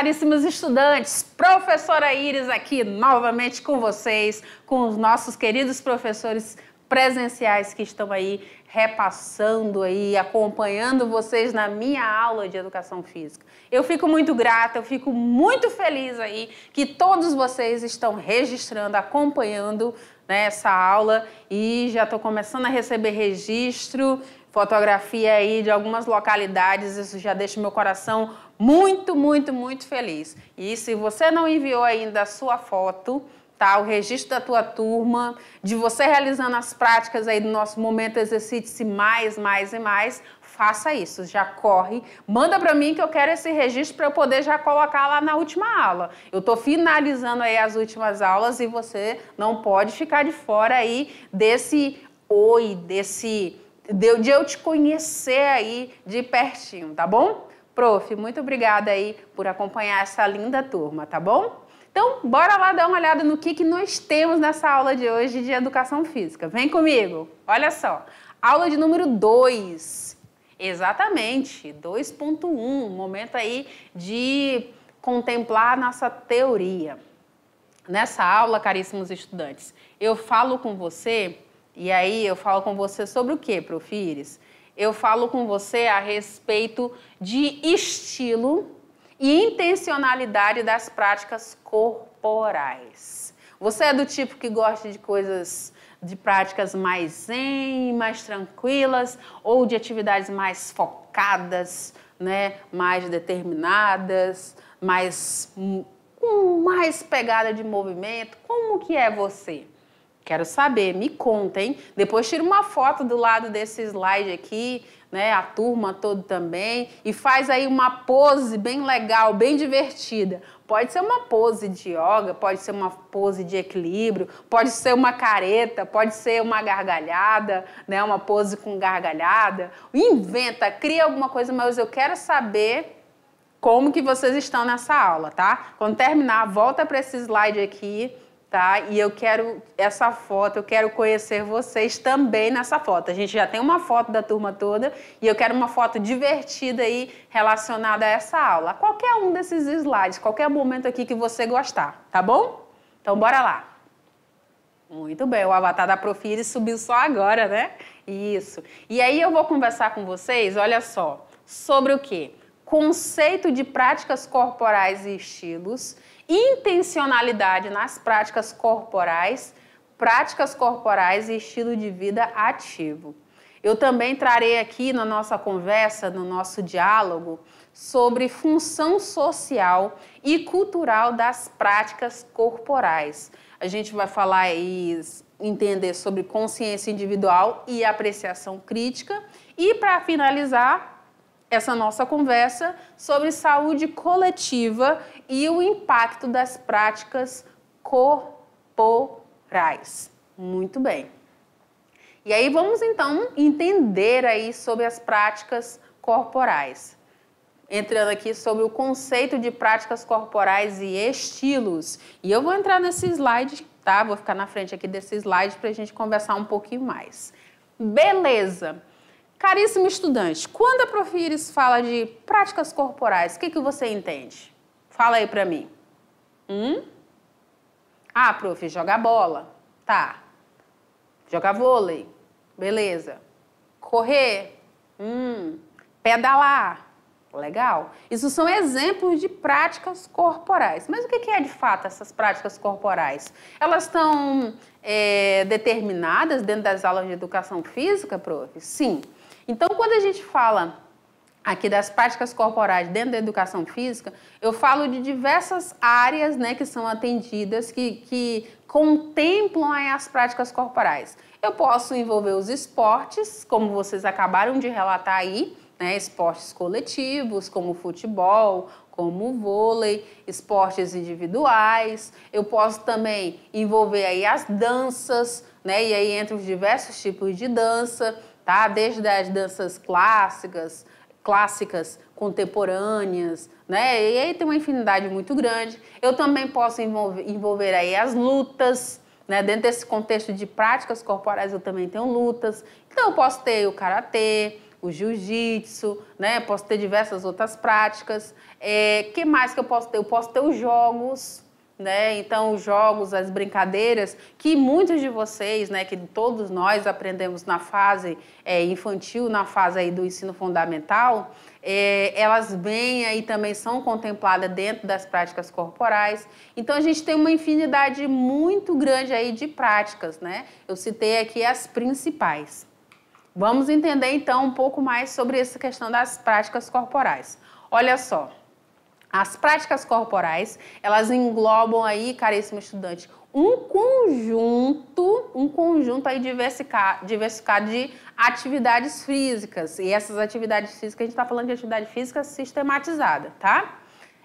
caríssimos estudantes, professora Iris aqui novamente com vocês, com os nossos queridos professores presenciais que estão aí repassando aí, acompanhando vocês na minha aula de educação física. Eu fico muito grata, eu fico muito feliz aí que todos vocês estão registrando, acompanhando né, essa aula e já estou começando a receber registro, fotografia aí de algumas localidades, isso já deixa meu coração muito, muito, muito feliz. E se você não enviou ainda a sua foto, tá? O registro da tua turma, de você realizando as práticas aí do nosso momento exercite-se mais, mais e mais, faça isso, já corre, manda para mim que eu quero esse registro para eu poder já colocar lá na última aula. Eu estou finalizando aí as últimas aulas e você não pode ficar de fora aí desse oi, desse de eu te conhecer aí de pertinho, tá bom? Prof, muito obrigada aí por acompanhar essa linda turma, tá bom? Então, bora lá dar uma olhada no que, que nós temos nessa aula de hoje de Educação Física. Vem comigo! Olha só, aula de número 2. Exatamente, 2.1, momento aí de contemplar nossa teoria. Nessa aula, caríssimos estudantes, eu falo com você, e aí eu falo com você sobre o que, Profires? eu falo com você a respeito de estilo e intencionalidade das práticas corporais. Você é do tipo que gosta de coisas de práticas mais zen, mais tranquilas ou de atividades mais focadas, né, mais determinadas, mais hum, com mais pegada de movimento? Como que é você? Quero saber, me contem. Depois tira uma foto do lado desse slide aqui, né? A turma toda também. E faz aí uma pose bem legal, bem divertida. Pode ser uma pose de yoga, pode ser uma pose de equilíbrio, pode ser uma careta, pode ser uma gargalhada, né? Uma pose com gargalhada. Inventa, cria alguma coisa, mas eu quero saber como que vocês estão nessa aula, tá? Quando terminar, volta para esse slide aqui tá? E eu quero essa foto, eu quero conhecer vocês também nessa foto. A gente já tem uma foto da turma toda e eu quero uma foto divertida aí relacionada a essa aula. Qualquer um desses slides, qualquer momento aqui que você gostar, tá bom? Então bora lá. Muito bem, o avatar da Profire subiu só agora, né? Isso. E aí eu vou conversar com vocês, olha só, sobre o quê? Conceito de práticas corporais e estilos intencionalidade nas práticas corporais, práticas corporais e estilo de vida ativo. Eu também trarei aqui na nossa conversa, no nosso diálogo, sobre função social e cultural das práticas corporais. A gente vai falar e entender sobre consciência individual e apreciação crítica. E para finalizar, essa nossa conversa sobre saúde coletiva e o impacto das práticas corporais. Muito bem. E aí vamos então entender aí sobre as práticas corporais. Entrando aqui sobre o conceito de práticas corporais e estilos. E eu vou entrar nesse slide, tá? Vou ficar na frente aqui desse slide para a gente conversar um pouquinho mais. Beleza! Caríssimo estudante, quando a Iris fala de práticas corporais, o que, que você entende? Fala aí pra mim. Hum? Ah, prof, jogar bola. Tá. Jogar vôlei. Beleza. Correr. Hum. Pedalar. Legal. Isso são exemplos de práticas corporais. Mas o que é de fato essas práticas corporais? Elas estão é, determinadas dentro das aulas de educação física, prof? Sim. Então, quando a gente fala aqui das práticas corporais dentro da educação física, eu falo de diversas áreas né, que são atendidas, que, que contemplam as práticas corporais. Eu posso envolver os esportes, como vocês acabaram de relatar aí, né, esportes coletivos, como futebol, como vôlei, esportes individuais. Eu posso também envolver aí as danças, né, e aí entre os diversos tipos de dança tá? Desde as danças clássicas, clássicas contemporâneas, né? E aí tem uma infinidade muito grande. Eu também posso envolver, envolver aí as lutas, né? Dentro desse contexto de práticas corporais, eu também tenho lutas. Então, eu posso ter o karatê, o jiu-jitsu, né? Posso ter diversas outras práticas. É, que mais que eu posso ter? Eu posso ter os jogos, né? Então, os jogos, as brincadeiras que muitos de vocês, né, que todos nós aprendemos na fase é, infantil, na fase aí do ensino fundamental, é, elas vêm aí também são contempladas dentro das práticas corporais. Então a gente tem uma infinidade muito grande aí de práticas, né? Eu citei aqui as principais. Vamos entender então um pouco mais sobre essa questão das práticas corporais. Olha só, as práticas corporais, elas englobam aí, caríssimo estudante, um conjunto, um conjunto aí diversificado, diversificado de atividades físicas. E essas atividades físicas, a gente está falando de atividade física sistematizada, tá?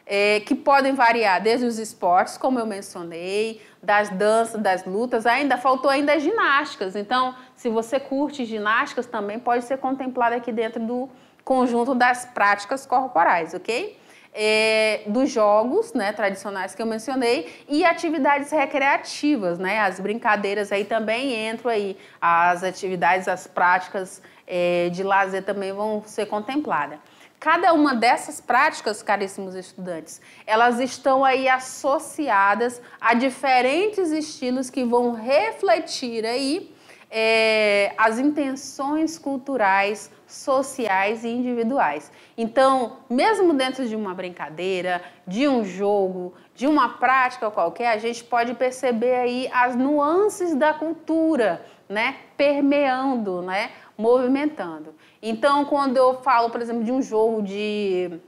É, que podem variar desde os esportes, como eu mencionei, das danças, das lutas, ainda faltou ainda as ginásticas. Então, se você curte ginásticas, também pode ser contemplado aqui dentro do conjunto das práticas corporais, ok? é, dos jogos né, tradicionais que eu mencionei e atividades recreativas, né? As brincadeiras aí também entram aí, as atividades, as práticas é, de lazer também vão ser contempladas. Cada uma dessas práticas, caríssimos estudantes, elas estão aí associadas a diferentes estilos que vão refletir aí é, as intenções culturais sociais e individuais. Então, mesmo dentro de uma brincadeira, de um jogo, de uma prática qualquer, a gente pode perceber aí as nuances da cultura, né, permeando, né, movimentando. Então, quando eu falo, por exemplo, de um jogo de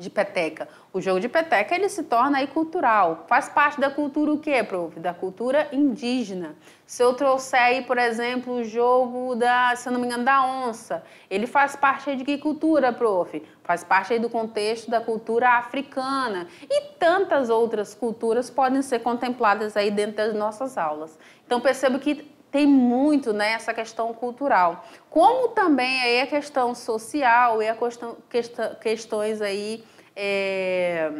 de peteca. O jogo de peteca ele se torna aí cultural. Faz parte da cultura o quê, prof? Da cultura indígena. Se eu trouxer aí, por exemplo, o jogo da, se eu não me engano, da onça, ele faz parte aí de que cultura, prof? Faz parte aí do contexto da cultura africana. E tantas outras culturas podem ser contempladas aí dentro das nossas aulas. Então percebo que tem muito né, essa questão cultural. Como também aí a questão social e a questão, questões aí, é,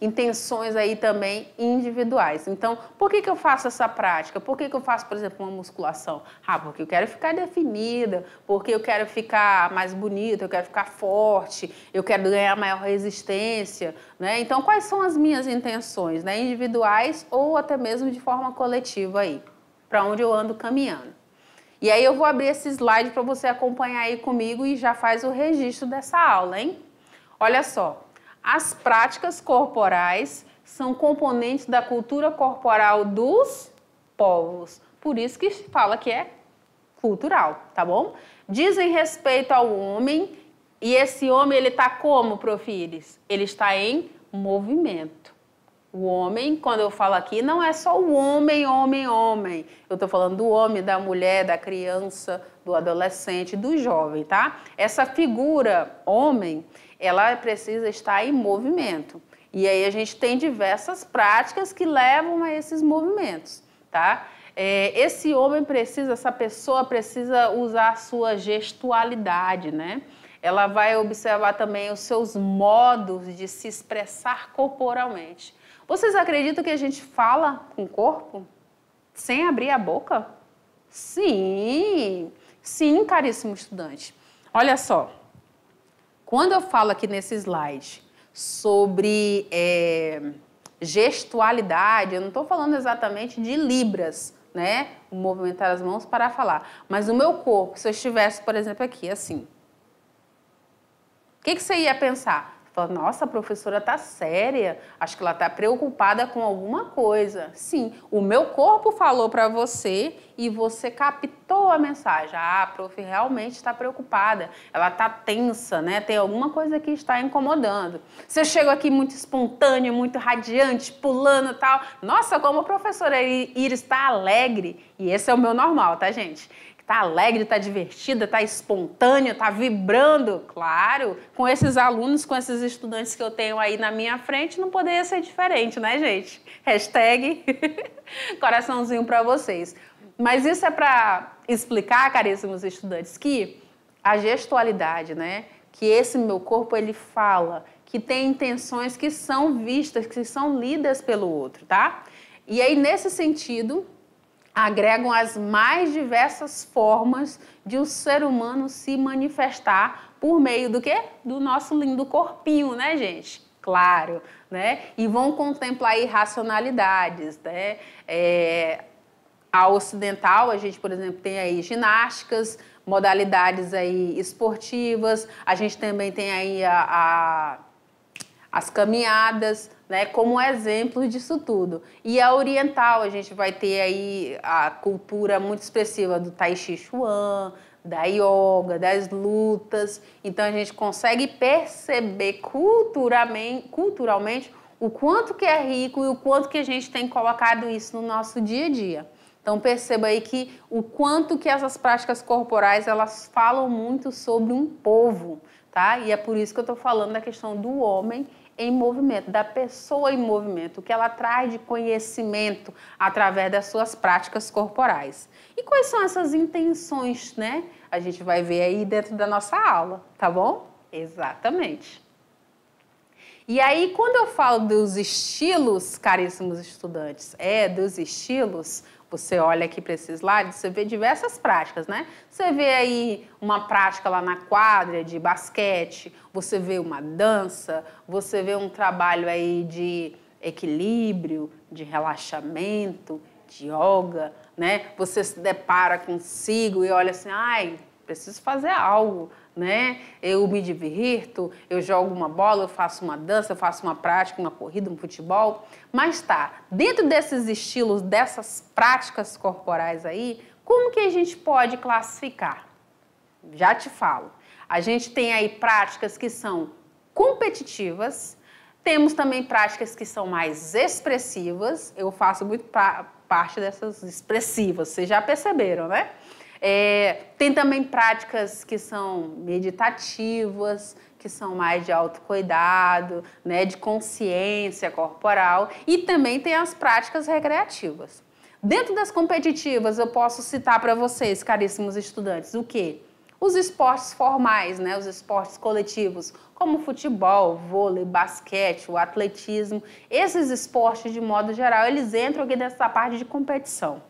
intenções aí também individuais. Então, por que, que eu faço essa prática? Por que, que eu faço, por exemplo, uma musculação? Ah, porque eu quero ficar definida, porque eu quero ficar mais bonita, eu quero ficar forte, eu quero ganhar maior resistência, né? Então, quais são as minhas intenções, né? Individuais ou até mesmo de forma coletiva aí? para onde eu ando caminhando. E aí eu vou abrir esse slide para você acompanhar aí comigo e já faz o registro dessa aula, hein? Olha só, as práticas corporais são componentes da cultura corporal dos povos. Por isso que fala que é cultural, tá bom? Dizem respeito ao homem e esse homem ele está como, Profires? Ele está em movimento. O homem, quando eu falo aqui, não é só o homem, homem, homem. Eu estou falando do homem, da mulher, da criança, do adolescente, do jovem, tá? Essa figura homem, ela precisa estar em movimento. E aí a gente tem diversas práticas que levam a esses movimentos, tá? É, esse homem precisa, essa pessoa precisa usar a sua gestualidade, né? Ela vai observar também os seus modos de se expressar corporalmente. Vocês acreditam que a gente fala com o corpo? Sem abrir a boca? Sim! Sim, caríssimo estudante. Olha só. Quando eu falo aqui nesse slide sobre é, gestualidade, eu não estou falando exatamente de libras, né? Movimentar as mãos para falar. Mas o meu corpo, se eu estivesse, por exemplo, aqui, assim. O que, que você ia pensar? Fala, nossa, a professora está séria, acho que ela está preocupada com alguma coisa. Sim, o meu corpo falou para você e você captou a mensagem. Ah, a prof realmente está preocupada, ela está tensa, né? Tem alguma coisa que está incomodando. Se eu chego aqui muito espontâneo, muito radiante, pulando e tal, nossa, como a professora ir está alegre. E esse é o meu normal, tá, gente? tá alegre, tá divertida, tá espontânea tá vibrando. Claro, com esses alunos, com esses estudantes que eu tenho aí na minha frente, não poderia ser diferente, né, gente? Hashtag coraçãozinho para vocês. Mas isso é para explicar, caríssimos estudantes, que a gestualidade, né? Que esse meu corpo ele fala, que tem intenções que são vistas, que são lidas pelo outro, tá? E aí nesse sentido, agregam as mais diversas formas de o um ser humano se manifestar por meio do quê? Do nosso lindo corpinho, né, gente? Claro, né? E vão contemplar irracionalidades, né? É, a ocidental, a gente, por exemplo, tem aí ginásticas, modalidades aí esportivas, a gente também tem aí a, a as caminhadas, né, como exemplos disso tudo. E a oriental, a gente vai ter aí a cultura muito expressiva do Tai Chi Chuan, da yoga, das lutas. Então a gente consegue perceber culturalmente, culturalmente o quanto que é rico e o quanto que a gente tem colocado isso no nosso dia a dia. Então perceba aí que o quanto que essas práticas corporais elas falam muito sobre um povo, tá? E é por isso que eu estou falando da questão do homem em movimento, da pessoa em movimento, o que ela traz de conhecimento através das suas práticas corporais. E quais são essas intenções, né? A gente vai ver aí dentro da nossa aula, tá bom? Exatamente. E aí, quando eu falo dos estilos, caríssimos estudantes, é dos estilos, Tipo, você olha aqui para esses slides, você vê diversas práticas, né? Você vê aí uma prática lá na quadra de basquete, você vê uma dança, você vê um trabalho aí de equilíbrio, de relaxamento, de yoga, né? Você se depara consigo e olha assim, ai, preciso fazer algo, né? Eu me divirto, eu jogo uma bola, eu faço uma dança, eu faço uma prática, uma corrida, um futebol. Mas tá, dentro desses estilos, dessas práticas corporais aí, como que a gente pode classificar? Já te falo. A gente tem aí práticas que são competitivas, temos também práticas que são mais expressivas. Eu faço muito parte dessas expressivas, vocês já perceberam, né? É, tem também práticas que são meditativas, que são mais de autocuidado, né, de consciência corporal, e também tem as práticas recreativas. Dentro das competitivas, eu posso citar para vocês, caríssimos estudantes, o que? Os esportes formais, né, os esportes coletivos, como futebol, vôlei, basquete, o atletismo, esses esportes, de modo geral, eles entram aqui nessa parte de competição.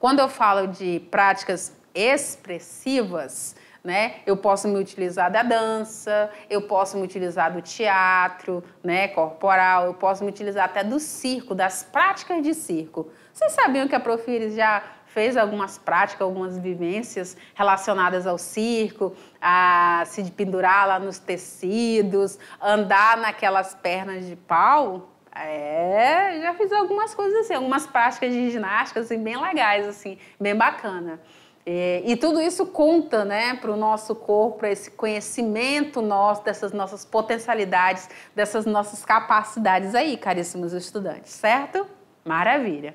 Quando eu falo de práticas expressivas, né? Eu posso me utilizar da dança, eu posso me utilizar do teatro, né, corporal, eu posso me utilizar até do circo, das práticas de circo. Vocês sabiam que a Profires já fez algumas práticas, algumas vivências relacionadas ao circo, a se pendurar lá nos tecidos, andar naquelas pernas de pau? É, já fiz algumas coisas assim, algumas práticas de ginástica assim, bem legais, assim, bem bacana. É, e tudo isso conta né, para o nosso corpo, para esse conhecimento nosso, dessas nossas potencialidades, dessas nossas capacidades aí, caríssimos estudantes, certo? Maravilha.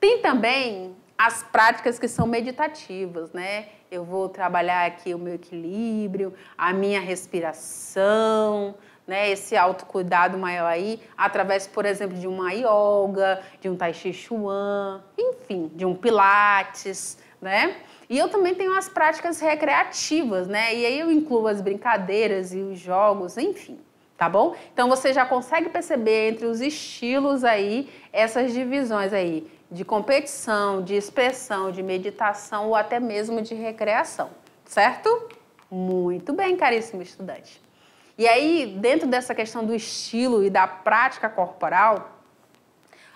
Tem também as práticas que são meditativas, né? Eu vou trabalhar aqui o meu equilíbrio, a minha respiração, né, esse autocuidado maior aí, através, por exemplo, de uma yoga, de um tai chi chuan, enfim, de um pilates, né? E eu também tenho as práticas recreativas, né? E aí eu incluo as brincadeiras e os jogos, enfim, tá bom? Então você já consegue perceber entre os estilos aí essas divisões aí de competição, de expressão, de meditação ou até mesmo de recreação, certo? Muito bem, caríssimo estudante. E aí, dentro dessa questão do estilo e da prática corporal,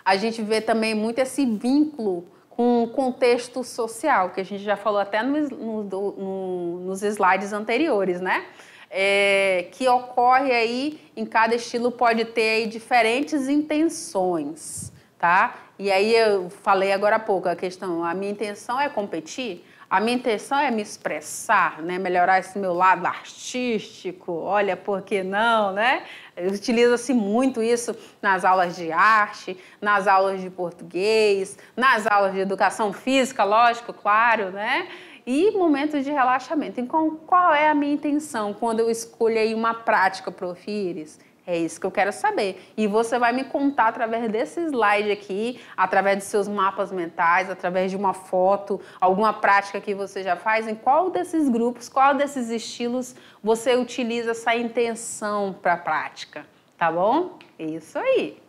a gente vê também muito esse vínculo com o contexto social, que a gente já falou até no, no, no, nos slides anteriores, né? É, que ocorre aí em cada estilo pode ter diferentes intenções, tá? E aí eu falei agora há pouco a questão, a minha intenção é competir, a minha intenção é me expressar, né? melhorar esse meu lado artístico, olha, por que não, né? Utiliza-se muito isso nas aulas de arte, nas aulas de português, nas aulas de educação física, lógico, claro, né? E momentos de relaxamento. Então, qual é a minha intenção quando eu escolho uma prática, Profires? É isso que eu quero saber. E você vai me contar através desse slide aqui, através dos seus mapas mentais, através de uma foto, alguma prática que você já faz, em qual desses grupos, qual desses estilos você utiliza essa intenção para a prática, tá bom? É isso aí.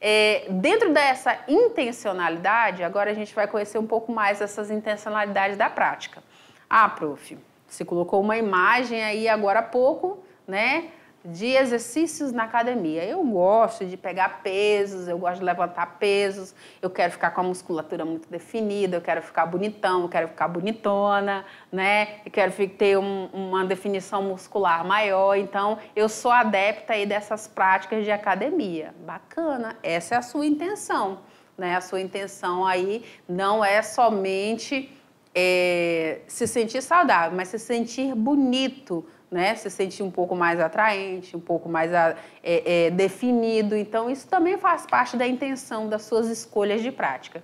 É, dentro dessa intencionalidade, agora a gente vai conhecer um pouco mais essas intencionalidades da prática. Ah, prof, você colocou uma imagem aí agora há pouco, né? de exercícios na academia. Eu gosto de pegar pesos, eu gosto de levantar pesos, eu quero ficar com a musculatura muito definida, eu quero ficar bonitão, eu quero ficar bonitona, né? Eu quero ter um, uma definição muscular maior. Então, eu sou adepta aí dessas práticas de academia. Bacana, essa é a sua intenção, né? A sua intenção aí não é somente é, se sentir saudável, mas se sentir bonito, né? Se sentir um pouco mais atraente, um pouco mais ah, é, é, definido. Então, isso também faz parte da intenção das suas escolhas de prática.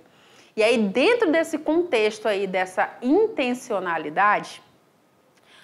E aí, dentro desse contexto aí, dessa intencionalidade,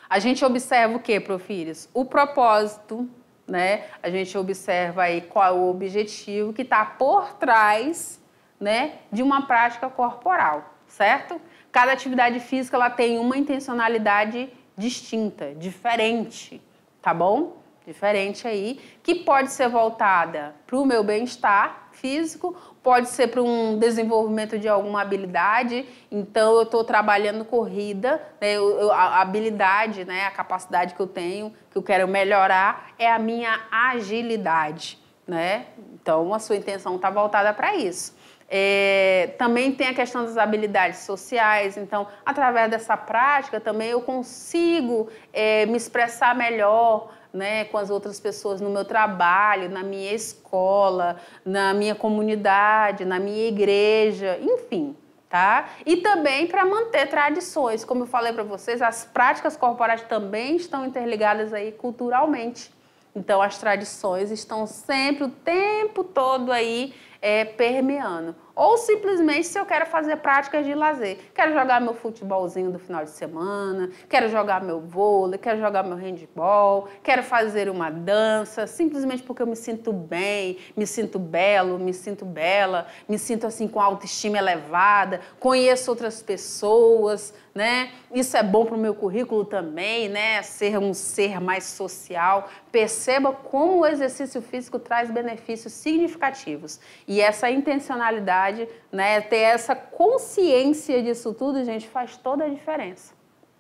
a gente observa o que, Profíris? O propósito, né? A gente observa aí qual é o objetivo que está por trás, né, de uma prática corporal, certo? Cada atividade física ela tem uma intencionalidade distinta, diferente, tá bom? Diferente aí, que pode ser voltada para o meu bem-estar físico, pode ser para um desenvolvimento de alguma habilidade. Então, eu estou trabalhando corrida, né? eu, eu, a habilidade, né? a capacidade que eu tenho, que eu quero melhorar, é a minha agilidade. Né? Então, a sua intenção está voltada para isso. É, também tem a questão das habilidades sociais, então, através dessa prática também eu consigo é, me expressar melhor né, com as outras pessoas no meu trabalho, na minha escola, na minha comunidade, na minha igreja, enfim. Tá? E também para manter tradições. Como eu falei para vocês, as práticas corporais também estão interligadas aí culturalmente. Então, as tradições estão sempre, o tempo todo aí é, permeando. Ou simplesmente se eu quero fazer práticas de lazer. Quero jogar meu futebolzinho do final de semana, quero jogar meu vôlei, quero jogar meu handball, quero fazer uma dança, simplesmente porque eu me sinto bem, me sinto belo, me sinto bela, me sinto assim com autoestima elevada, conheço outras pessoas, né? Isso é bom para o meu currículo também, né? Ser um ser mais social. Perceba como o exercício físico traz benefícios significativos. E e essa intencionalidade, né, ter essa consciência disso tudo, gente, faz toda a diferença.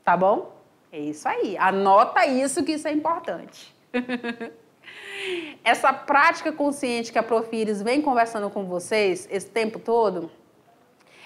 Tá bom? É isso aí. Anota isso que isso é importante. essa prática consciente que a Profires vem conversando com vocês esse tempo todo,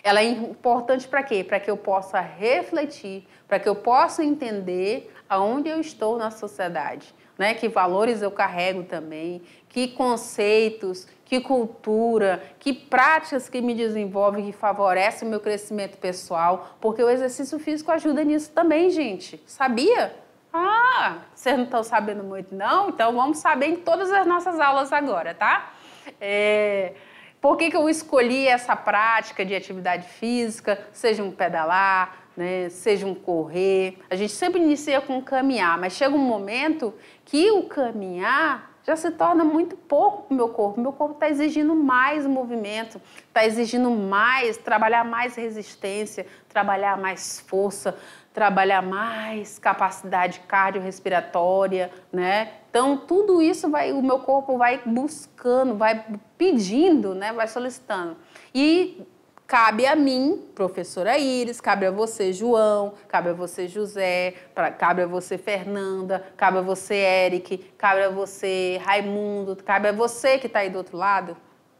ela é importante para quê? Para que eu possa refletir, para que eu possa entender aonde eu estou na sociedade, né? Que valores eu carrego também, que conceitos, que cultura, que práticas que me desenvolvem, que favorecem o meu crescimento pessoal, porque o exercício físico ajuda nisso também, gente. Sabia? Ah, vocês não estão sabendo muito, não? Então vamos saber em todas as nossas aulas agora, tá? É... Por que, que eu escolhi essa prática de atividade física, seja um pedalar, né, seja um correr? A gente sempre inicia com caminhar, mas chega um momento que o caminhar já se torna muito pouco para o meu corpo. Meu corpo está exigindo mais movimento, está exigindo mais, trabalhar mais resistência, trabalhar mais força, trabalhar mais capacidade cardiorrespiratória, né? Então, tudo isso vai, o meu corpo vai buscando, vai pedindo, né? vai solicitando. E Cabe a mim, professora Iris, cabe a você, João, cabe a você, José, pra, cabe a você, Fernanda, cabe a você, Eric, cabe a você, Raimundo, cabe a você que está aí do outro lado,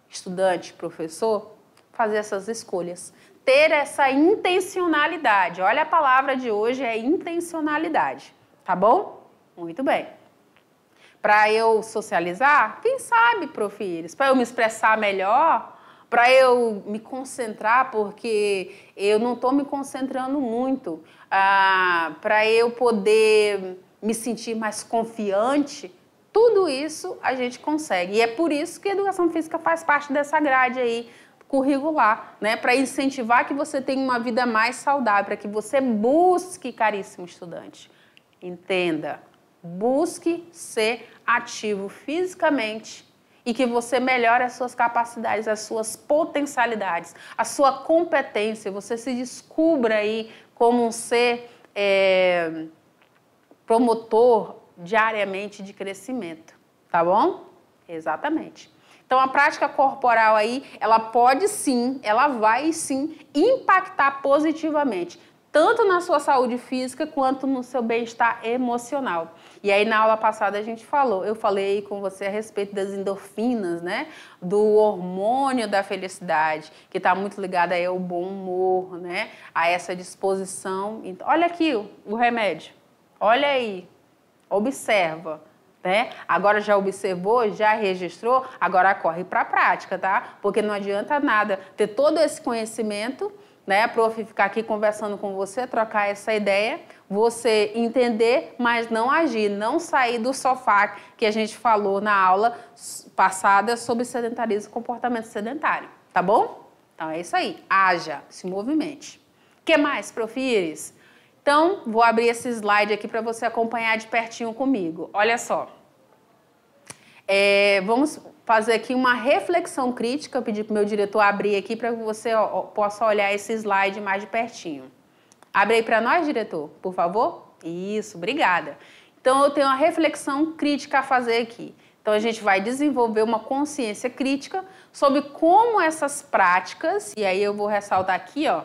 estudante, professor, fazer essas escolhas. Ter essa intencionalidade. Olha, a palavra de hoje é intencionalidade, tá bom? Muito bem para eu socializar? Quem sabe, prof. Para eu me expressar melhor, para eu me concentrar, porque eu não estou me concentrando muito, ah, para eu poder me sentir mais confiante, tudo isso a gente consegue. E é por isso que a educação física faz parte dessa grade aí curricular, né, para incentivar que você tenha uma vida mais saudável, para que você busque, caríssimo estudante, entenda, busque ser ativo fisicamente e que você melhore as suas capacidades, as suas potencialidades, a sua competência. Você se descubra aí como um ser é, promotor diariamente de crescimento, tá bom? Exatamente. Então a prática corporal aí, ela pode sim, ela vai sim impactar positivamente tanto na sua saúde física quanto no seu bem-estar emocional. E aí na aula passada a gente falou, eu falei com você a respeito das endorfinas, né? Do hormônio da felicidade, que está muito ligado aí ao bom humor, né? A essa disposição. Então, olha aqui o remédio. Olha aí. Observa. Né? Agora já observou, já registrou, agora corre para a prática, tá? Porque não adianta nada ter todo esse conhecimento né, prof, ficar aqui conversando com você, trocar essa ideia, você entender, mas não agir, não sair do sofá que a gente falou na aula passada sobre sedentarismo e comportamento sedentário, tá bom? Então é isso aí, haja, se movimente. que mais, Profires? Então, vou abrir esse slide aqui para você acompanhar de pertinho comigo. Olha só. É, vamos fazer aqui uma reflexão crítica. Eu pedi para o meu diretor abrir aqui para que você ó, possa olhar esse slide mais de pertinho. Abre aí para nós, diretor, por favor. Isso, obrigada. Então, eu tenho uma reflexão crítica a fazer aqui. Então, a gente vai desenvolver uma consciência crítica sobre como essas práticas, e aí eu vou ressaltar aqui, ó,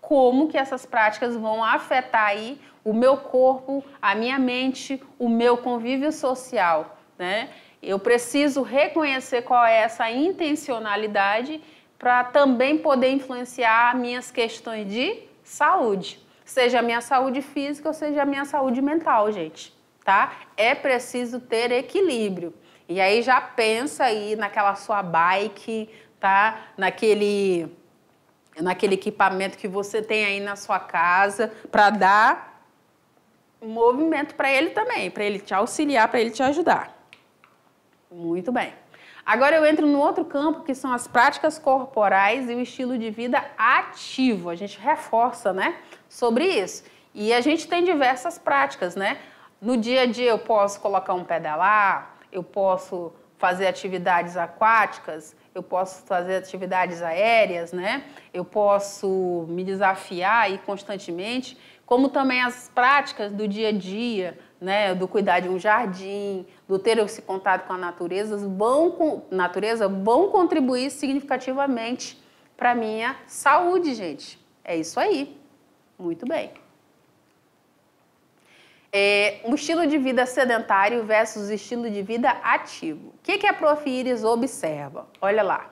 como que essas práticas vão afetar aí o meu corpo, a minha mente, o meu convívio social, né? Eu preciso reconhecer qual é essa intencionalidade para também poder influenciar minhas questões de saúde, seja a minha saúde física ou seja a minha saúde mental, gente, tá? É preciso ter equilíbrio. E aí já pensa aí naquela sua bike, tá? Naquele naquele equipamento que você tem aí na sua casa para dar um movimento para ele também, para ele te auxiliar, para ele te ajudar. Muito bem. Agora eu entro no outro campo que são as práticas corporais e o estilo de vida ativo. A gente reforça, né, sobre isso. E a gente tem diversas práticas, né? No dia a dia eu posso colocar um pedalar, eu posso fazer atividades aquáticas, eu posso fazer atividades aéreas, né? Eu posso me desafiar e constantemente, como também as práticas do dia a dia, né? Do cuidar de um jardim, do ter esse contato com a natureza vão, natureza vão contribuir significativamente para a minha saúde, gente. É isso aí. Muito bem. É, um estilo de vida sedentário versus estilo de vida ativo. O que, que a Prof. Iris observa? Olha lá.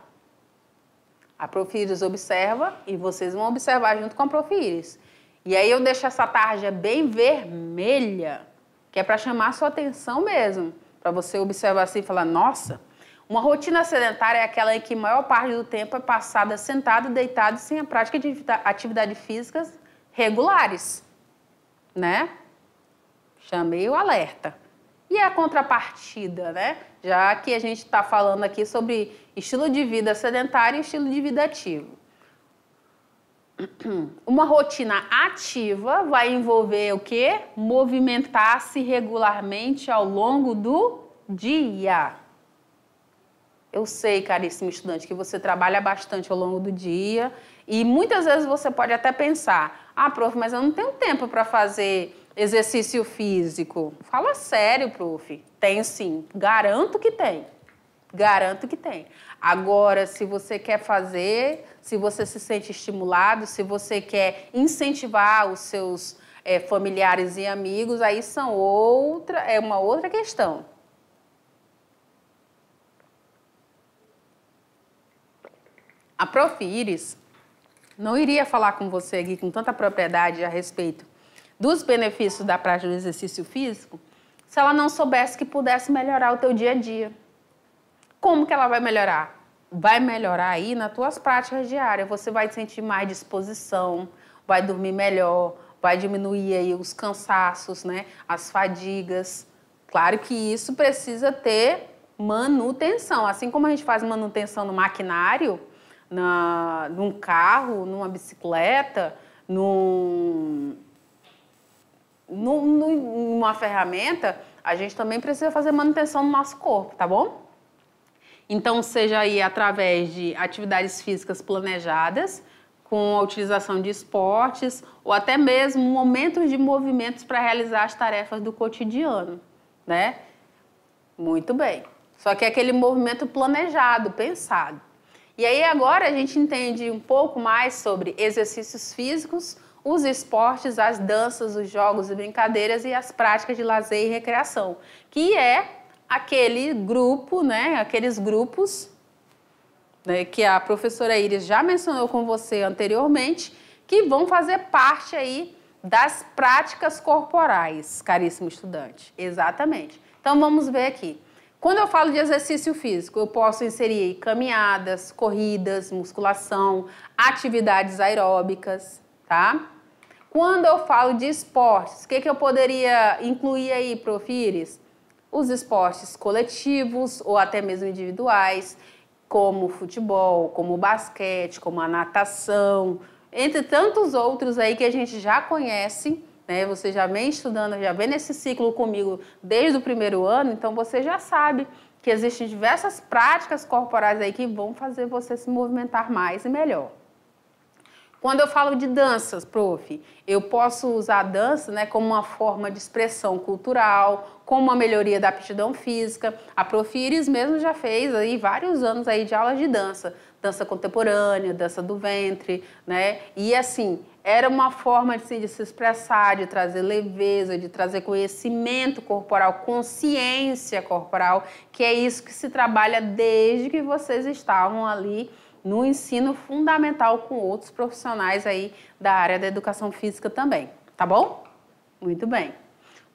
A Prof. Iris observa e vocês vão observar junto com a Prof. Iris. E aí eu deixo essa tarja bem vermelha, que é para chamar sua atenção mesmo para você observar assim e falar: nossa, uma rotina sedentária é aquela em que a maior parte do tempo é passada sentado, deitado, sem a prática de atividades físicas regulares, né? Chamei o alerta. E a contrapartida, né? Já que a gente está falando aqui sobre estilo de vida sedentário e estilo de vida ativo. Uma rotina ativa vai envolver o que? Movimentar-se regularmente ao longo do dia. Eu sei, caríssimo estudante, que você trabalha bastante ao longo do dia e muitas vezes você pode até pensar: ah, prof, mas eu não tenho tempo para fazer exercício físico. Fala sério, prof. Tem sim. Garanto que tem. Garanto que tem. Agora, se você quer fazer, se você se sente estimulado, se você quer incentivar os seus é, familiares e amigos, aí são outra, é uma outra questão. A Prof. Iris não iria falar com você aqui com tanta propriedade a respeito dos benefícios da prática do exercício físico se ela não soubesse que pudesse melhorar o teu dia a dia. Como que ela vai melhorar? Vai melhorar aí nas tuas práticas diárias. Você vai sentir mais disposição, vai dormir melhor, vai diminuir aí os cansaços, né? As fadigas. Claro que isso precisa ter manutenção. Assim como a gente faz manutenção no maquinário, na, num carro, numa bicicleta, num, num, numa ferramenta, a gente também precisa fazer manutenção no nosso corpo, tá bom? Então, seja aí através de atividades físicas planejadas, com a utilização de esportes ou até mesmo momentos de movimentos para realizar as tarefas do cotidiano, né? Muito bem. Só que é aquele movimento planejado, pensado. E aí agora a gente entende um pouco mais sobre exercícios físicos, os esportes, as danças, os jogos e brincadeiras e as práticas de lazer e recreação, que é aquele grupo, né, aqueles grupos né, que a professora Iris já mencionou com você anteriormente, que vão fazer parte aí das práticas corporais, caríssimo estudante. Exatamente. Então vamos ver aqui. Quando eu falo de exercício físico, eu posso inserir caminhadas, corridas, musculação, atividades aeróbicas, tá? Quando eu falo de esportes, o que, que eu poderia incluir aí, Iris? os esportes coletivos ou até mesmo individuais, como o futebol, como o basquete, como a natação, entre tantos outros aí que a gente já conhece, né? Você já vem estudando, já vem nesse ciclo comigo desde o primeiro ano, então você já sabe que existem diversas práticas corporais aí que vão fazer você se movimentar mais e melhor. Quando eu falo de danças, prof, eu posso usar a dança né, como uma forma de expressão cultural, como uma melhoria da aptidão física. A prof Iris mesmo já fez aí vários anos aí de aulas de dança, dança contemporânea, dança do ventre, né? E assim, era uma forma assim, de se expressar, de trazer leveza, de trazer conhecimento corporal, consciência corporal, que é isso que se trabalha desde que vocês estavam ali no ensino fundamental com outros profissionais aí da área da educação física também, tá bom? Muito bem.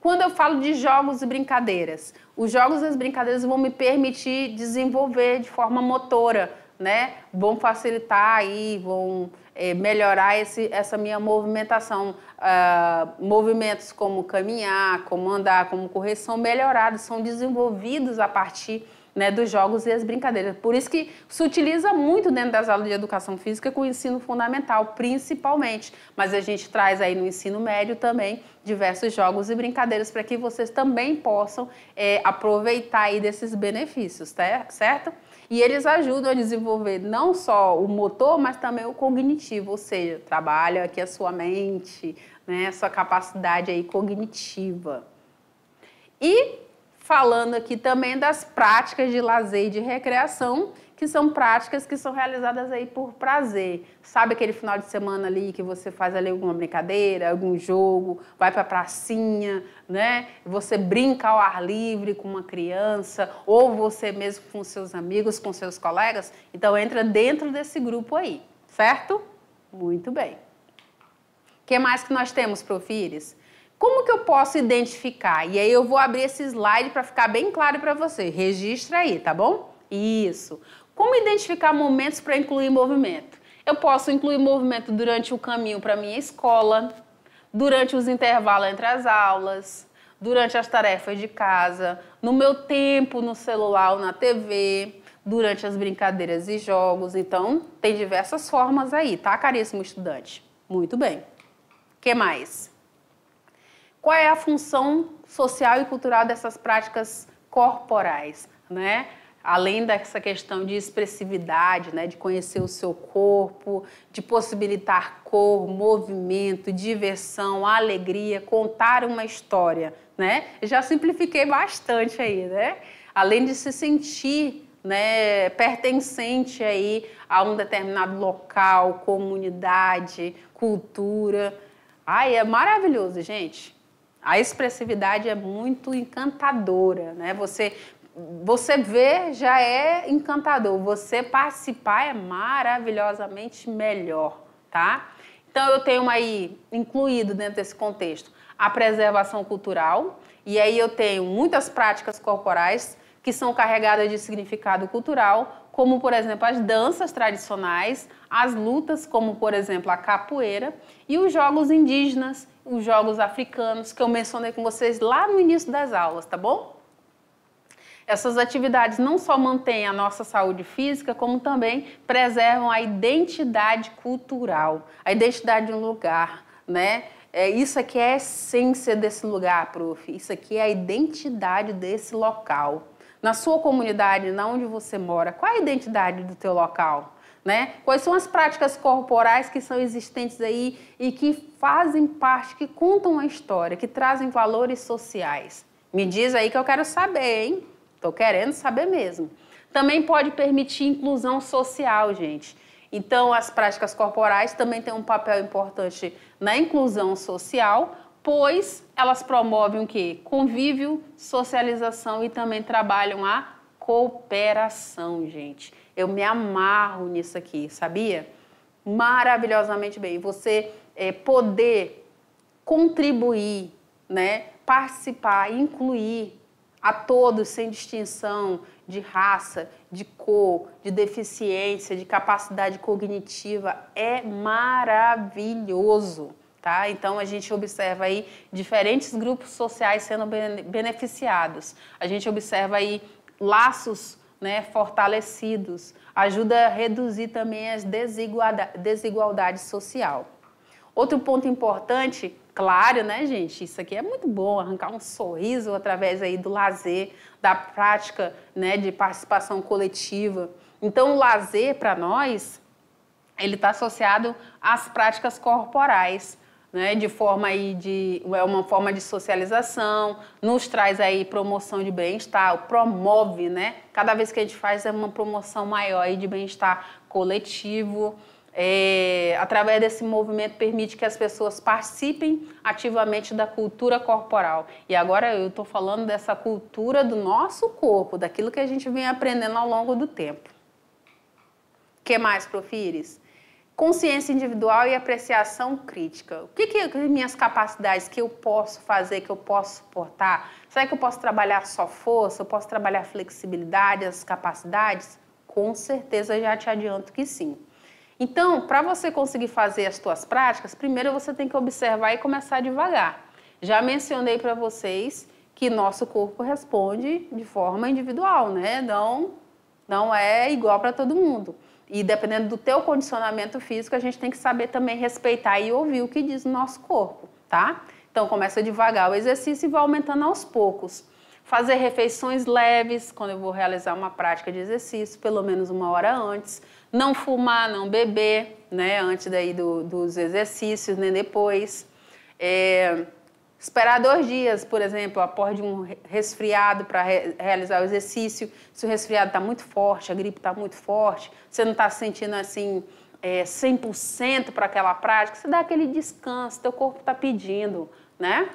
Quando eu falo de jogos e brincadeiras, os jogos e as brincadeiras vão me permitir desenvolver de forma motora, né? Vão facilitar aí, vão é, melhorar esse, essa minha movimentação. Ah, movimentos como caminhar, como andar, como correr, são melhorados, são desenvolvidos a partir né, dos jogos e as brincadeiras. Por isso que se utiliza muito dentro das aulas de educação física com o ensino fundamental, principalmente. Mas a gente traz aí no ensino médio também diversos jogos e brincadeiras para que vocês também possam é, aproveitar aí desses benefícios, tá? certo? E eles ajudam a desenvolver não só o motor, mas também o cognitivo, ou seja, trabalham aqui a sua mente, né, sua capacidade aí cognitiva. E falando aqui também das práticas de lazer e de recreação, que são práticas que são realizadas aí por prazer. Sabe aquele final de semana ali que você faz ali alguma brincadeira, algum jogo, vai para pracinha, né? Você brinca ao ar livre com uma criança ou você mesmo com seus amigos, com seus colegas. Então entra dentro desse grupo aí, certo? Muito bem. O que mais que nós temos, Profires? Como que eu posso identificar? E aí eu vou abrir esse slide para ficar bem claro para você. Registra aí, tá bom? Isso. Como identificar momentos para incluir movimento? Eu posso incluir movimento durante o caminho para minha escola, durante os intervalos entre as aulas, durante as tarefas de casa, no meu tempo no celular ou na TV, durante as brincadeiras e jogos. Então, tem diversas formas aí, tá, caríssimo estudante? Muito bem. O que mais? qual é a função social e cultural dessas práticas corporais, né? Além dessa questão de expressividade, né, de conhecer o seu corpo, de possibilitar cor, movimento, diversão, alegria, contar uma história, né? Já simplifiquei bastante aí, né? Além de se sentir né, pertencente aí a um determinado local, comunidade, cultura. Ai, é maravilhoso, gente. A expressividade é muito encantadora, né? Você você ver já é encantador, você participar é maravilhosamente melhor, tá? Então eu tenho aí incluído dentro desse contexto a preservação cultural e aí eu tenho muitas práticas corporais que são carregadas de significado cultural, como por exemplo as danças tradicionais, as lutas, como por exemplo a capoeira, e os jogos indígenas, os jogos africanos, que eu mencionei com vocês lá no início das aulas, tá bom? Essas atividades não só mantêm a nossa saúde física, como também preservam a identidade cultural, a identidade de um lugar, né? É, isso aqui é a essência desse lugar, prof. Isso aqui é a identidade desse local. Na sua comunidade, na onde você mora, qual é a identidade do teu local? Né? Quais são as práticas corporais que são existentes aí e que fazem parte, que contam a história, que trazem valores sociais? Me diz aí que eu quero saber, hein? Tô querendo saber mesmo. Também pode permitir inclusão social, gente. Então, as práticas corporais também têm um papel importante na inclusão social, pois elas promovem o quê? Convívio, socialização e também trabalham a cooperação, gente. Eu me amarro nisso aqui, sabia? Maravilhosamente bem. Você é, poder contribuir, né? participar, incluir a todos sem distinção de raça, de cor, de deficiência, de capacidade cognitiva é maravilhoso, tá? Então a gente observa aí diferentes grupos sociais sendo beneficiados. A gente observa aí laços né, fortalecidos, ajuda a reduzir também as desigualdade, desigualdade social. Outro ponto importante, claro, né, gente? Isso aqui é muito bom, arrancar um sorriso através aí do lazer, da prática, né, de participação coletiva. Então, o lazer para nós, ele está associado às práticas corporais, né, de forma aí de é uma forma de socialização, nos traz aí promoção de bem-estar, promove, né? Cada vez que a gente faz é uma promoção maior aí de bem-estar coletivo. É, através desse movimento permite que as pessoas participem ativamente da cultura corporal. E agora eu estou falando dessa cultura do nosso corpo, daquilo que a gente vem aprendendo ao longo do tempo. O que mais, Profires? consciência individual e apreciação crítica. O que, que minhas capacidades que eu posso fazer, que eu posso suportar? Será que eu posso trabalhar só força? Eu posso trabalhar flexibilidade, as capacidades? Com certeza já te adianto que sim. Então, para você conseguir fazer as suas práticas, primeiro você tem que observar e começar devagar. Já mencionei para vocês que nosso corpo responde de forma individual, né? Não, não é igual para todo mundo. E dependendo do teu condicionamento físico, a gente tem que saber também respeitar e ouvir o que diz o nosso corpo, tá? Então começa devagar o exercício e vai aumentando aos poucos. Fazer refeições leves quando eu vou realizar uma prática de exercício, pelo menos uma hora antes. Não fumar, não beber, né? Antes daí do, dos exercícios, nem depois. É Esperar dois dias, por exemplo, após um resfriado para re realizar o exercício. Se o resfriado está muito forte, a gripe está muito forte, você não está se sentindo assim é, 100% para aquela prática, você dá aquele descanso, teu corpo está pedindo, né?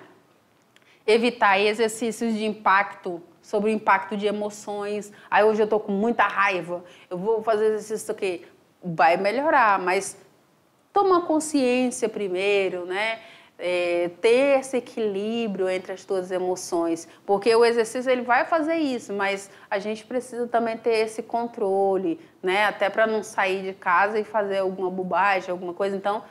Evitar exercícios de impacto sobre o impacto de emoções. Aí hoje eu estou com muita raiva, eu vou fazer exercício aqui. Vai melhorar, mas toma consciência primeiro, né? é, ter esse equilíbrio entre as tuas emoções, porque o exercício ele vai fazer isso, mas a gente precisa também ter esse controle, né? Até para não sair de casa e fazer alguma bobagem, alguma coisa. Então,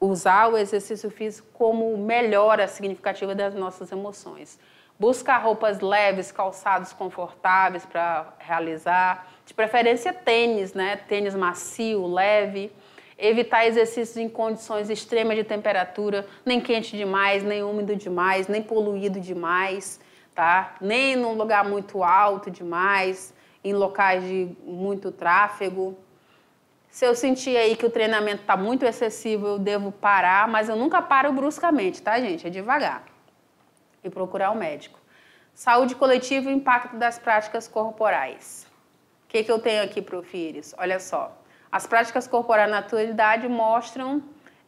usar o exercício físico como melhora significativa das nossas emoções. Buscar roupas leves, calçados confortáveis para realizar, de preferência tênis, né? Tênis macio, leve evitar exercícios em condições extremas de temperatura, nem quente demais, nem úmido demais, nem poluído demais, tá? Nem num lugar muito alto demais, em locais de muito tráfego. Se eu sentir aí que o treinamento está muito excessivo, eu devo parar, mas eu nunca paro bruscamente, tá, gente? É devagar. E procurar o um médico. Saúde coletiva e impacto das práticas corporais. O que, que eu tenho aqui, para Profires? Olha só. As práticas corporais na atualidade mostram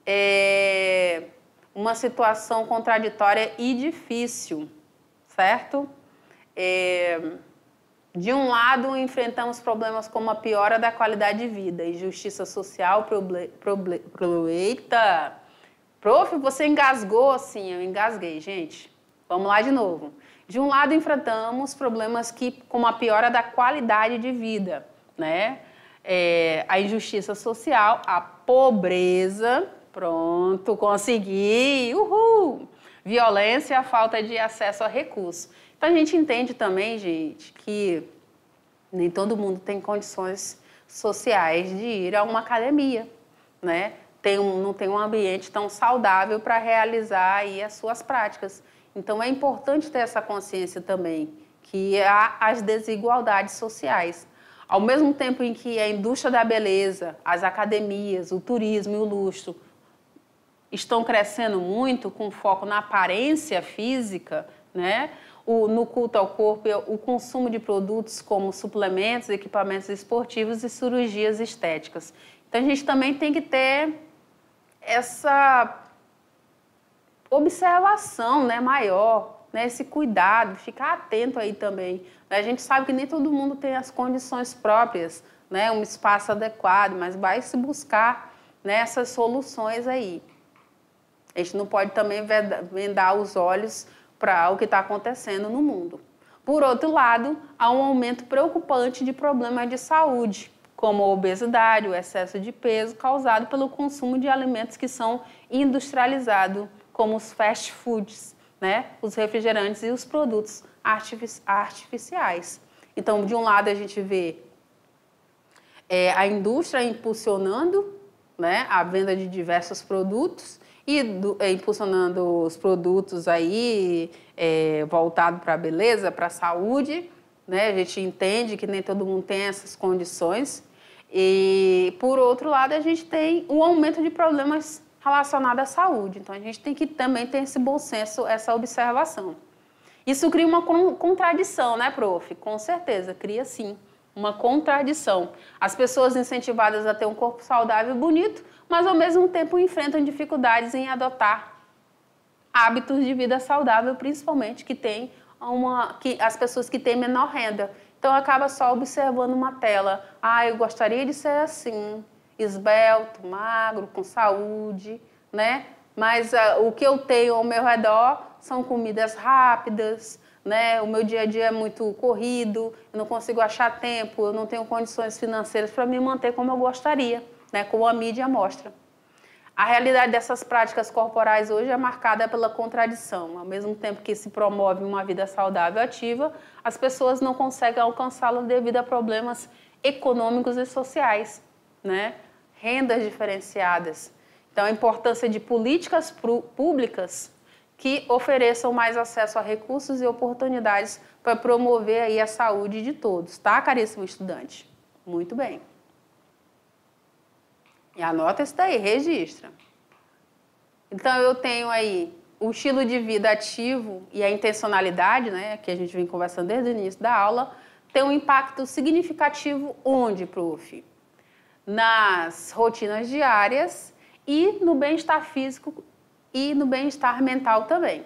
é, uma situação contraditória e difícil, certo? É, de um lado, enfrentamos problemas como a piora da qualidade de vida, injustiça social, proble, proble eita! Prof, você engasgou assim, eu engasguei, gente. Vamos lá de novo. De um lado, enfrentamos problemas que, como a piora da qualidade de vida, né? é, a injustiça social, a pobreza. Pronto, consegui! Uhul! Violência e a falta de acesso a recursos. Então a gente entende também, gente, que nem todo mundo tem condições sociais de ir a uma academia, né? Tem um, não tem um ambiente tão saudável para realizar aí as suas práticas. Então é importante ter essa consciência também que há as desigualdades sociais. Ao mesmo tempo em que a indústria da beleza, as academias, o turismo e o luxo estão crescendo muito com foco na aparência física, né? O, no culto ao corpo, o consumo de produtos como suplementos, equipamentos esportivos e cirurgias estéticas. Então a gente também tem que ter essa observação né, maior né, esse cuidado, ficar atento aí também. Né? A gente sabe que nem todo mundo tem as condições próprias, né, um espaço adequado, mas vai se buscar nessas né, soluções aí. A gente não pode também vendar os olhos para o que está acontecendo no mundo. Por outro lado, há um aumento preocupante de problemas de saúde, como a obesidade, o excesso de peso causado pelo consumo de alimentos que são industrializados, como os fast foods né, os refrigerantes e os produtos artificiais. Então, de um lado, a gente vê é, a indústria impulsionando né, a venda de diversos produtos e do, é, impulsionando os produtos aí é, para a beleza, para a saúde. Né? A gente entende que nem todo mundo tem essas condições. E, por outro lado, a gente tem um aumento de problemas relacionada à saúde. Então, a gente tem que também ter esse bom senso, essa observação. Isso cria uma contradição, né, prof? Com certeza, cria sim uma contradição. As pessoas incentivadas a ter um corpo saudável e bonito, mas ao mesmo tempo enfrentam dificuldades em adotar hábitos de vida saudável, principalmente que tem uma que as pessoas que têm menor renda. Então acaba só observando uma tela. Ah, eu gostaria de ser assim esbelto, magro, com saúde, né? Mas ah, o que eu tenho ao meu redor são comidas rápidas, né? O meu dia a dia é muito corrido, eu não consigo achar tempo, eu não tenho condições financeiras para me manter como eu gostaria, né? Como a mídia mostra. A realidade dessas práticas corporais hoje é marcada pela contradição. Ao mesmo tempo que se promove uma vida saudável e ativa, as pessoas não conseguem alcançá-la devido a problemas econômicos e sociais, né? rendas diferenciadas. Então, a importância de políticas públicas que ofereçam mais acesso a recursos e oportunidades para promover aí a saúde de todos, tá, caríssimo estudante? Muito bem. E anota isso daí, registra. Então, eu tenho aí o estilo de vida ativo e a intencionalidade, né, que a gente vem conversando desde o início da aula, tem um impacto significativo onde, prof? nas rotinas diárias e no bem-estar físico e no bem-estar mental também,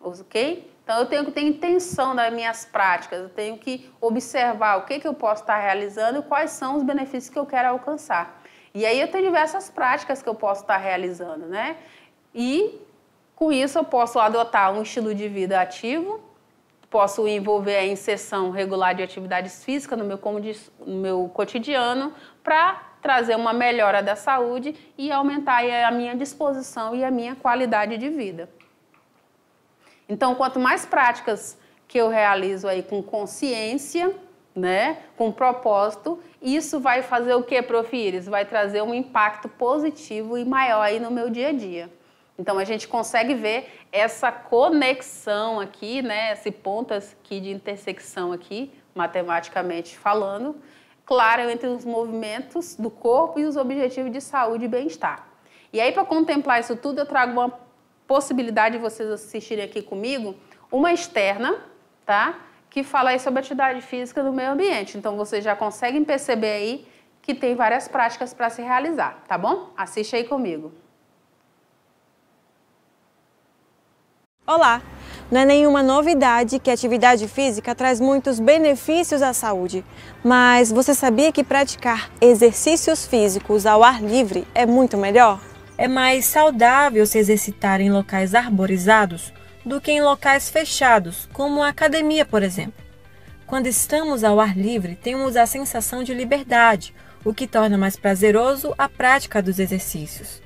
ok? Então eu tenho que ter intenção das minhas práticas, eu tenho que observar o que, que eu posso estar realizando e quais são os benefícios que eu quero alcançar. E aí eu tenho diversas práticas que eu posso estar realizando, né? E com isso eu posso adotar um estilo de vida ativo, posso envolver a inserção regular de atividades físicas no meu, no meu cotidiano para trazer uma melhora da saúde e aumentar a minha disposição e a minha qualidade de vida. Então, quanto mais práticas que eu realizo aí com consciência, né, com propósito, isso vai fazer o que, Prof. Vai trazer um impacto positivo e maior aí no meu dia a dia. Então a gente consegue ver essa conexão aqui, né, esse ponto aqui de intersecção aqui, matematicamente falando, clara é entre os movimentos do corpo e os objetivos de saúde e bem-estar. E aí, para contemplar isso tudo, eu trago uma possibilidade de vocês assistirem aqui comigo, uma externa, tá? Que fala aí sobre a atividade física do meio ambiente. Então, vocês já conseguem perceber aí que tem várias práticas para se realizar, tá bom? Assiste aí comigo. Olá, não é nenhuma novidade que a atividade física traz muitos benefícios à saúde, mas você sabia que praticar exercícios físicos ao ar livre é muito melhor? É mais saudável se exercitar em locais arborizados do que em locais fechados, como a academia, por exemplo. Quando estamos ao ar livre, temos a sensação de liberdade, o que torna mais prazeroso a prática dos exercícios.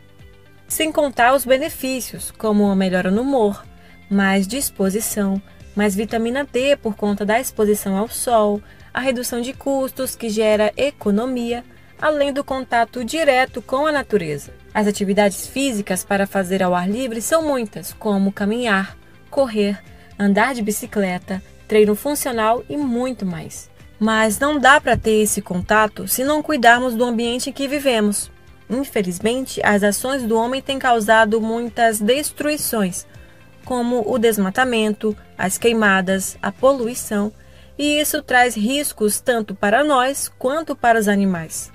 Sem contar os benefícios, como a melhora no humor, mais disposição, mais vitamina D por conta da exposição ao sol, a redução de custos que gera economia, além do contato direto com a natureza. As atividades físicas para fazer ao ar livre são muitas, como caminhar, correr, andar de bicicleta, treino funcional e muito mais. Mas não dá para ter esse contato se não cuidarmos do ambiente em que vivemos. Infelizmente, as ações do homem têm causado muitas destruições, como o desmatamento, as queimadas, a poluição, e isso traz riscos tanto para nós quanto para os animais.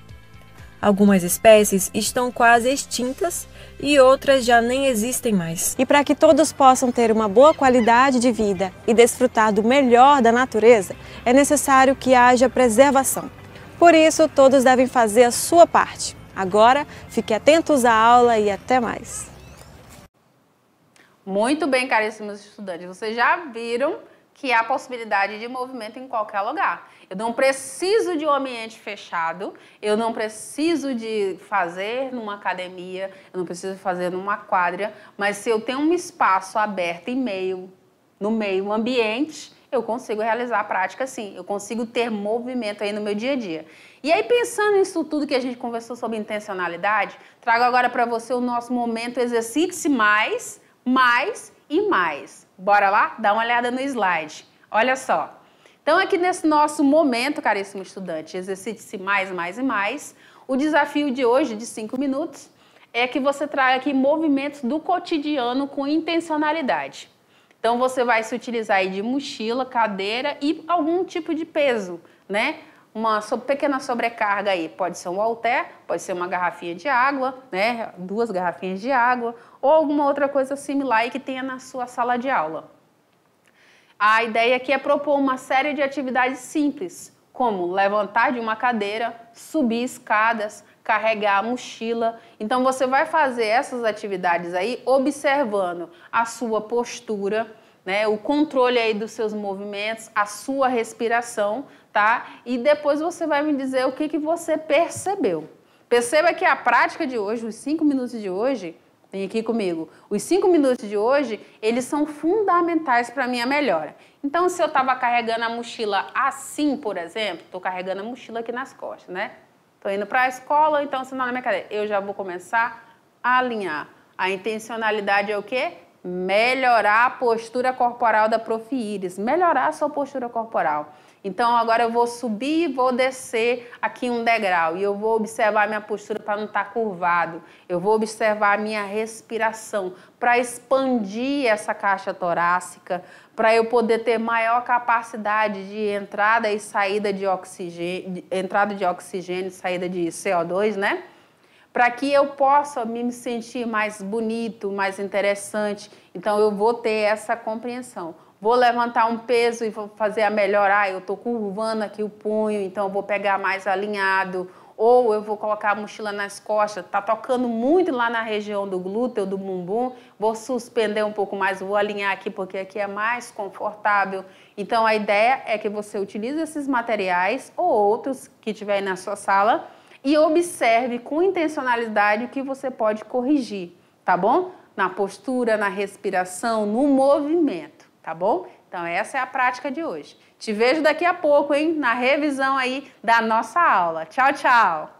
Algumas espécies estão quase extintas e outras já nem existem mais. E para que todos possam ter uma boa qualidade de vida e desfrutar do melhor da natureza, é necessário que haja preservação. Por isso, todos devem fazer a sua parte. Agora, fique atentos à aula e até mais! Muito bem, caríssimos estudantes. Vocês já viram que há possibilidade de movimento em qualquer lugar. Eu não preciso de um ambiente fechado, eu não preciso de fazer numa academia, eu não preciso fazer numa quadra, mas se eu tenho um espaço aberto em meio, no meio ambiente, eu consigo realizar a prática sim, eu consigo ter movimento aí no meu dia a dia. E aí, pensando nisso tudo que a gente conversou sobre intencionalidade, trago agora para você o nosso momento exercício Mais, mais e mais. Bora lá? Dá uma olhada no slide. Olha só. Então, aqui nesse nosso momento, caríssimo estudante, exercite-se mais, mais e mais. O desafio de hoje, de cinco minutos, é que você traga aqui movimentos do cotidiano com intencionalidade. Então, você vai se utilizar aí de mochila, cadeira e algum tipo de peso, né? uma pequena sobrecarga aí. Pode ser um halter, pode ser uma garrafinha de água, né? Duas garrafinhas de água ou alguma outra coisa similar que tenha na sua sala de aula. A ideia aqui é propor uma série de atividades simples, como levantar de uma cadeira, subir escadas, carregar a mochila. Então você vai fazer essas atividades aí observando a sua postura, né, o controle aí dos seus movimentos, a sua respiração, tá? E depois você vai me dizer o que, que você percebeu. Perceba que a prática de hoje, os cinco minutos de hoje, Vem aqui comigo. Os cinco minutos de hoje, eles são fundamentais para a minha melhora. Então, se eu estava carregando a mochila assim, por exemplo, estou carregando a mochila aqui nas costas, né? Estou indo para a escola, então, se não na minha cadeira, eu já vou começar a alinhar. A intencionalidade é o quê? Melhorar a postura corporal da profiíris, melhorar a sua postura corporal. Então agora eu vou subir e vou descer aqui um degrau e eu vou observar minha postura para não estar tá curvado. Eu vou observar a minha respiração para expandir essa caixa torácica, para eu poder ter maior capacidade de entrada e saída de oxigênio, entrada de oxigênio, saída de CO2, né? para que eu possa me sentir mais bonito, mais interessante. Então eu vou ter essa compreensão vou levantar um peso e vou fazer a melhorar, ah, eu estou curvando aqui o punho, então eu vou pegar mais alinhado, ou eu vou colocar a mochila nas costas, tá tocando muito lá na região do glúteo, do bumbum, vou suspender um pouco mais, vou alinhar aqui porque aqui é mais confortável. Então a ideia é que você utilize esses materiais ou outros que tiver aí na sua sala e observe com intencionalidade o que você pode corrigir, tá bom? Na postura, na respiração, no movimento tá bom? Então essa é a prática de hoje. Te vejo daqui a pouco, hein, na revisão aí da nossa aula. Tchau, tchau.